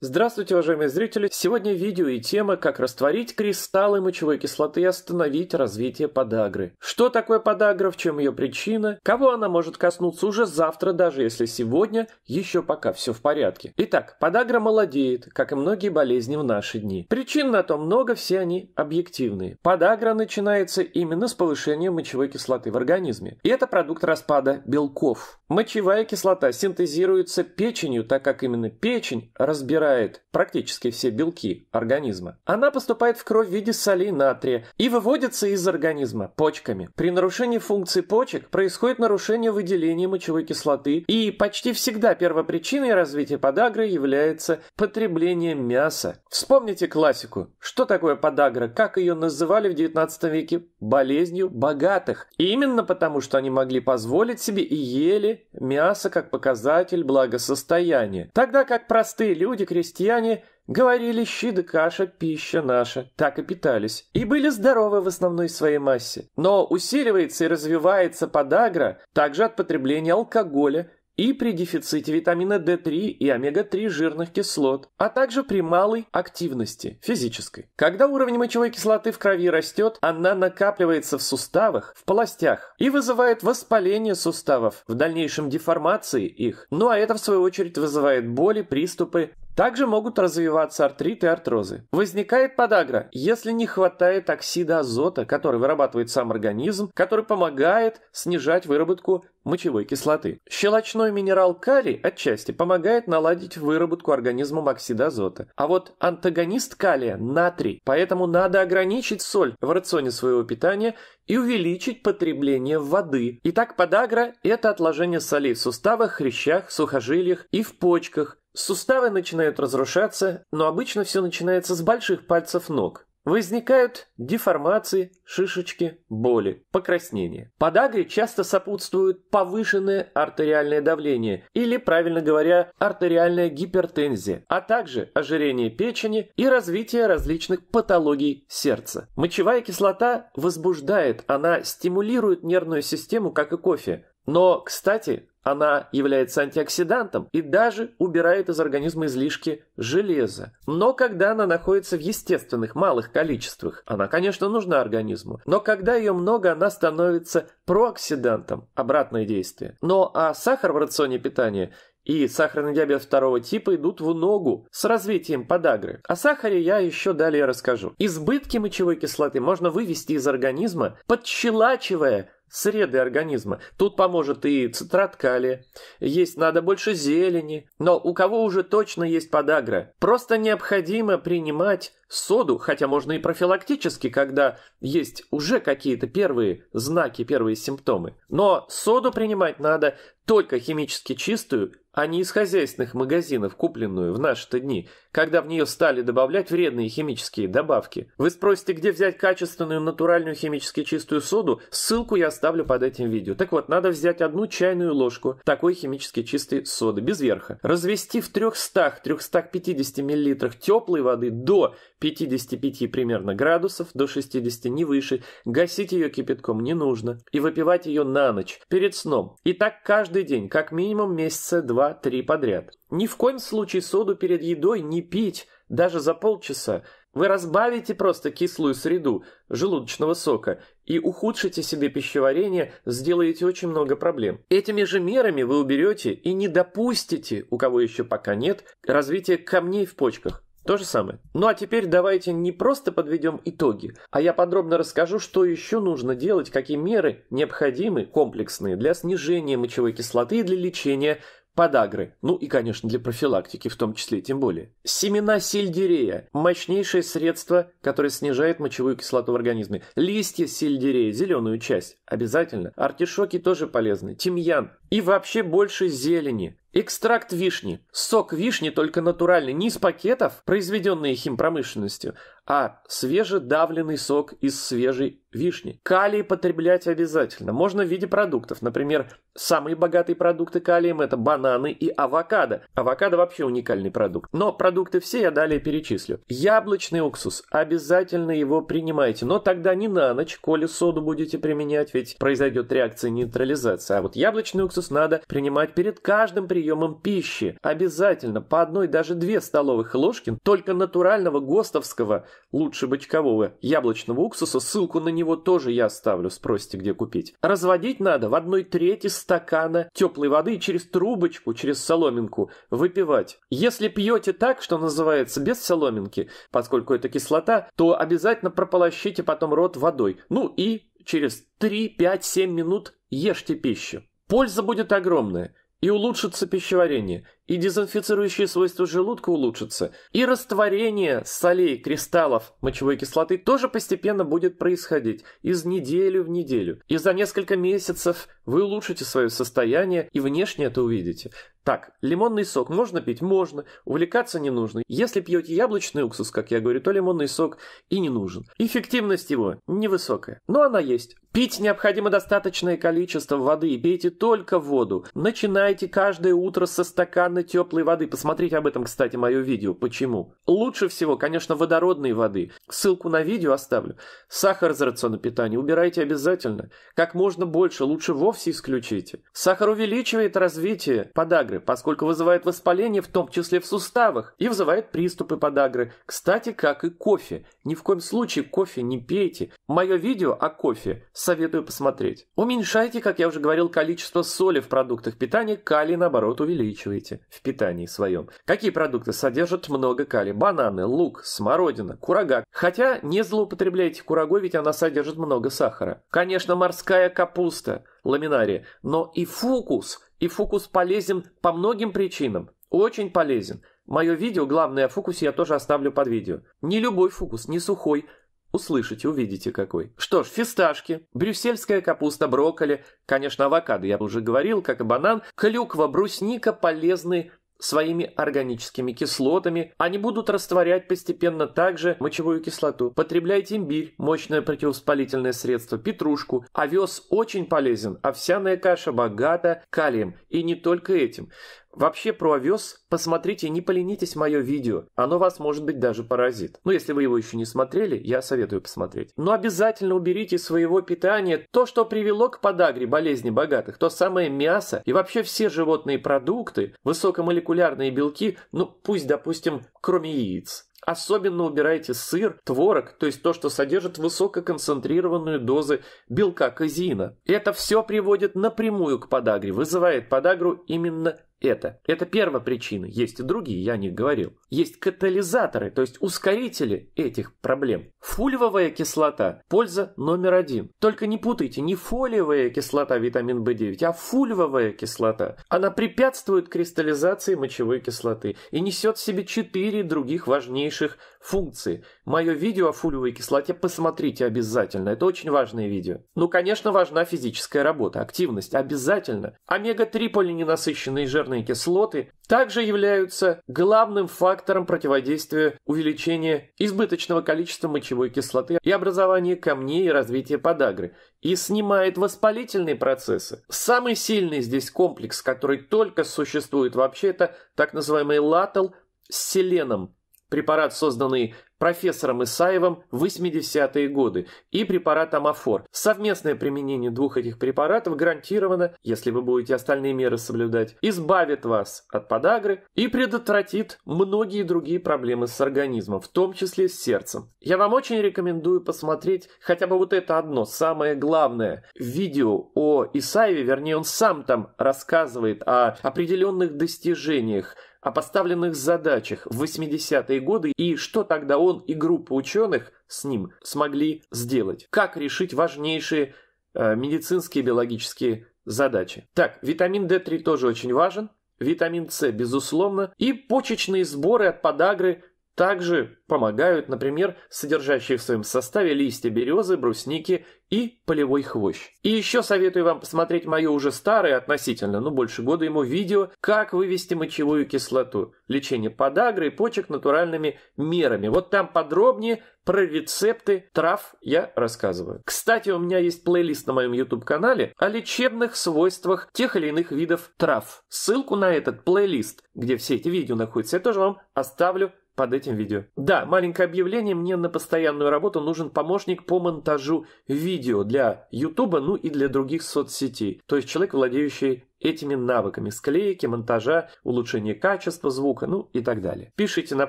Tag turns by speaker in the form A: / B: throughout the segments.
A: Здравствуйте, уважаемые зрители! Сегодня видео и тема «Как растворить кристаллы мочевой кислоты и остановить развитие подагры». Что такое подагра, в чем ее причина, кого она может коснуться уже завтра, даже если сегодня, еще пока все в порядке. Итак, подагра молодеет, как и многие болезни в наши дни. Причин на то много, все они объективные. Подагра начинается именно с повышения мочевой кислоты в организме. И это продукт распада белков. Мочевая кислота синтезируется печенью, так как именно печень разбирает сжирает практически все белки организма. Она поступает в кровь в виде солей натрия и выводится из организма почками. При нарушении функции почек происходит нарушение выделения мочевой кислоты, и почти всегда первопричиной развития подагры является потребление мяса. Вспомните классику. Что такое подагра? Как ее называли в 19 веке? Болезнью богатых. И именно потому, что они могли позволить себе и ели мясо как показатель благосостояния. Тогда как простые люди, крестьяне говорили «щи да каша, пища наша», так и питались, и были здоровы в основной своей массе. Но усиливается и развивается подагра также от потребления алкоголя, и при дефиците витамина D3 и омега-3 жирных кислот, а также при малой активности физической. Когда уровень мочевой кислоты в крови растет, она накапливается в суставах, в полостях и вызывает воспаление суставов, в дальнейшем деформации их. Ну а это в свою очередь вызывает боли, приступы также могут развиваться артрит и артрозы. Возникает подагра, если не хватает оксида азота, который вырабатывает сам организм, который помогает снижать выработку мочевой кислоты. Щелочной минерал калий отчасти помогает наладить выработку организмом оксида азота. А вот антагонист калия – натрий, поэтому надо ограничить соль в рационе своего питания и увеличить потребление воды. Итак, подагра – это отложение солей в суставах, хрящах, сухожилиях и в почках, Суставы начинают разрушаться, но обычно все начинается с больших пальцев ног. Возникают деформации, шишечки, боли, покраснения. Подагре часто сопутствует повышенное артериальное давление или, правильно говоря, артериальная гипертензия, а также ожирение печени и развитие различных патологий сердца. Мочевая кислота возбуждает, она стимулирует нервную систему, как и кофе, но, кстати, она является антиоксидантом и даже убирает из организма излишки железа. Но когда она находится в естественных малых количествах, она, конечно, нужна организму. Но когда ее много, она становится прооксидантом, обратное действие. Но а сахар в рационе питания и сахарный диабет второго типа идут в ногу с развитием подагры. О сахаре я еще далее расскажу. Избытки мочевой кислоты можно вывести из организма, подщелачивая среды организма. Тут поможет и цитрат калия. Есть надо больше зелени. Но у кого уже точно есть подагра, просто необходимо принимать соду, хотя можно и профилактически, когда есть уже какие-то первые знаки, первые симптомы. Но соду принимать надо только химически чистую а не из хозяйственных магазинов, купленную в наши-то дни, когда в нее стали добавлять вредные химические добавки. Вы спросите, где взять качественную натуральную химически чистую соду? Ссылку я оставлю под этим видео. Так вот, надо взять одну чайную ложку такой химически чистой соды, без верха. Развести в 300-350 мл теплой воды до 55 примерно градусов, до 60 не выше. Гасить ее кипятком не нужно. И выпивать ее на ночь, перед сном. И так каждый день, как минимум месяца два два-три подряд. Ни в коем случае соду перед едой не пить, даже за полчаса. Вы разбавите просто кислую среду желудочного сока и ухудшите себе пищеварение, сделаете очень много проблем. Этими же мерами вы уберете и не допустите, у кого еще пока нет, развития камней в почках. То же самое. Ну а теперь давайте не просто подведем итоги, а я подробно расскажу, что еще нужно делать, какие меры необходимы комплексные для снижения мочевой кислоты и для лечения подагры, ну и, конечно, для профилактики в том числе тем более. Семена сельдерея – мощнейшее средство, которое снижает мочевую кислоту в организме. Листья сельдерея, зеленую часть, обязательно. Артишоки тоже полезны, тимьян. И вообще больше зелени. Экстракт вишни. Сок вишни только натуральный, не из пакетов, произведенные химпромышленностью, а. Свежедавленный сок из свежей вишни. Калий потреблять обязательно. Можно в виде продуктов. Например, самые богатые продукты калием – это бананы и авокадо. Авокадо вообще уникальный продукт. Но продукты все я далее перечислю. Яблочный уксус. Обязательно его принимайте. Но тогда не на ночь, коли соду будете применять, ведь произойдет реакция нейтрализации. А вот яблочный уксус надо принимать перед каждым приемом пищи. Обязательно. По одной, даже две столовых ложки только натурального гостовского лучше бочкового яблочного уксуса, ссылку на него тоже я оставлю, спросите, где купить. Разводить надо в одной трети стакана теплой воды и через трубочку, через соломинку выпивать. Если пьете так, что называется, без соломинки, поскольку это кислота, то обязательно прополощите потом рот водой. Ну и через 3, 5, 7 минут ешьте пищу. Польза будет огромная. И улучшится пищеварение, и дезинфицирующие свойства желудка улучшатся, и растворение солей, кристаллов мочевой кислоты тоже постепенно будет происходить из недели в неделю. И за несколько месяцев вы улучшите свое состояние и внешне это увидите. Так, лимонный сок можно пить? Можно. Увлекаться не нужно. Если пьете яблочный уксус, как я говорю, то лимонный сок и не нужен. Эффективность его невысокая, но она есть. Пить необходимо достаточное количество воды. и Пейте только воду. Начинайте каждое утро со стакана ванны теплой воды. посмотрите об этом, кстати, мое видео. Почему? Лучше всего, конечно, водородной воды. Ссылку на видео оставлю. Сахар из рациона питания убирайте обязательно. Как можно больше, лучше вовсе исключите. Сахар увеличивает развитие подагры, поскольку вызывает воспаление, в том числе в суставах, и вызывает приступы подагры. Кстати, как и кофе. Ни в коем случае кофе не пейте. Мое видео о кофе советую посмотреть. Уменьшайте, как я уже говорил, количество соли в продуктах питания, калий, наоборот, увеличивайте в питании своем. Какие продукты содержат много калия? Бананы, лук, смородина, курага. Хотя не злоупотребляйте курагой, ведь она содержит много сахара. Конечно, морская капуста, ламинария, но и фукус. И фукус полезен по многим причинам. Очень полезен. Мое видео, главное о фукусе, я тоже оставлю под видео. Не любой фукус, не сухой, Услышите, увидите какой. Что ж, фисташки, брюссельская капуста, брокколи, конечно, авокадо, я уже говорил, как и банан, клюква, брусника полезны своими органическими кислотами. Они будут растворять постепенно также мочевую кислоту. Потребляйте имбирь, мощное противовоспалительное средство, петрушку. Овес очень полезен, овсяная каша богата калием. И не только этим. Вообще про овес посмотрите, не поленитесь мое видео, оно вас может быть даже поразит. Но ну, если вы его еще не смотрели, я советую посмотреть. Но обязательно уберите из своего питания то, что привело к подагре болезни богатых, то самое мясо и вообще все животные продукты, высокомолекулярные белки, ну, пусть, допустим, кроме яиц. Особенно убирайте сыр, творог, то есть то, что содержит высококонцентрированную дозы белка казина. Это все приводит напрямую к подагре, вызывает подагру именно это. Это первая причина. Есть и другие, я о них говорил. Есть катализаторы, то есть ускорители этих проблем. Фульвовая кислота – польза номер один. Только не путайте, не фолиевая кислота витамин В9, а фульвовая кислота. Она препятствует кристаллизации мочевой кислоты и несет в себе четыре других важнейших функции. Мое видео о фулиевой кислоте посмотрите обязательно, это очень важное видео. Ну, конечно, важна физическая работа, активность, обязательно. Омега-3 полиненасыщенные жирные кислоты также являются главным фактором противодействия увеличения избыточного количества мочевой кислоты и образования камней и развития подагры, и снимает воспалительные процессы. Самый сильный здесь комплекс, который только существует вообще, это так называемый латал с селеном – Препарат, созданный профессором Исаевым в 80-е годы, и препарат Амафор. Совместное применение двух этих препаратов гарантированно, если вы будете остальные меры соблюдать, избавит вас от подагры и предотвратит многие другие проблемы с организмом, в том числе с сердцем. Я вам очень рекомендую посмотреть хотя бы вот это одно, самое главное, видео о Исаеве, вернее он сам там рассказывает о определенных достижениях о поставленных задачах в 80-е годы и что тогда он и группа ученых с ним смогли сделать. Как решить важнейшие э, медицинские биологические задачи. Так, витамин D3 тоже очень важен. Витамин С, безусловно. И почечные сборы от подагры также помогают, например, содержащие в своем составе листья березы, брусники и полевой хвощ. И еще советую вам посмотреть мое уже старое относительно, ну больше года ему видео «Как вывести мочевую кислоту. Лечение подагры и почек натуральными мерами». Вот там подробнее про рецепты трав я рассказываю. Кстати, у меня есть плейлист на моем YouTube-канале о лечебных свойствах тех или иных видов трав. Ссылку на этот плейлист, где все эти видео находятся, я тоже вам оставлю под этим видео. Да, маленькое объявление, мне на постоянную работу нужен помощник по монтажу видео для YouTube, ну и для других соцсетей. То есть человек, владеющий этими навыками склейки, монтажа, улучшения качества звука, ну и так далее. Пишите на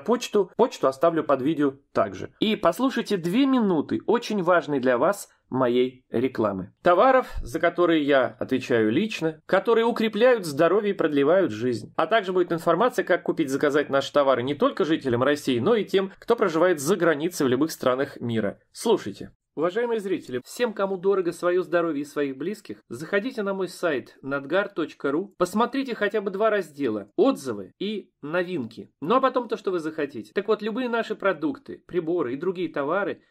A: почту, почту оставлю под видео также. И послушайте две минуты очень важной для вас моей рекламы. Товаров, за которые я отвечаю лично, которые укрепляют здоровье и продлевают жизнь. А также будет информация, как купить заказать наши товары не только жителям России, но и тем, кто проживает за границей в любых странах мира. Слушайте. Уважаемые зрители, всем, кому дорого свое здоровье и своих близких, заходите на мой сайт nadgar.ru, посмотрите хотя бы два раздела – отзывы и новинки. Ну а потом то, что вы захотите. Так вот, любые наши продукты, приборы и другие товары –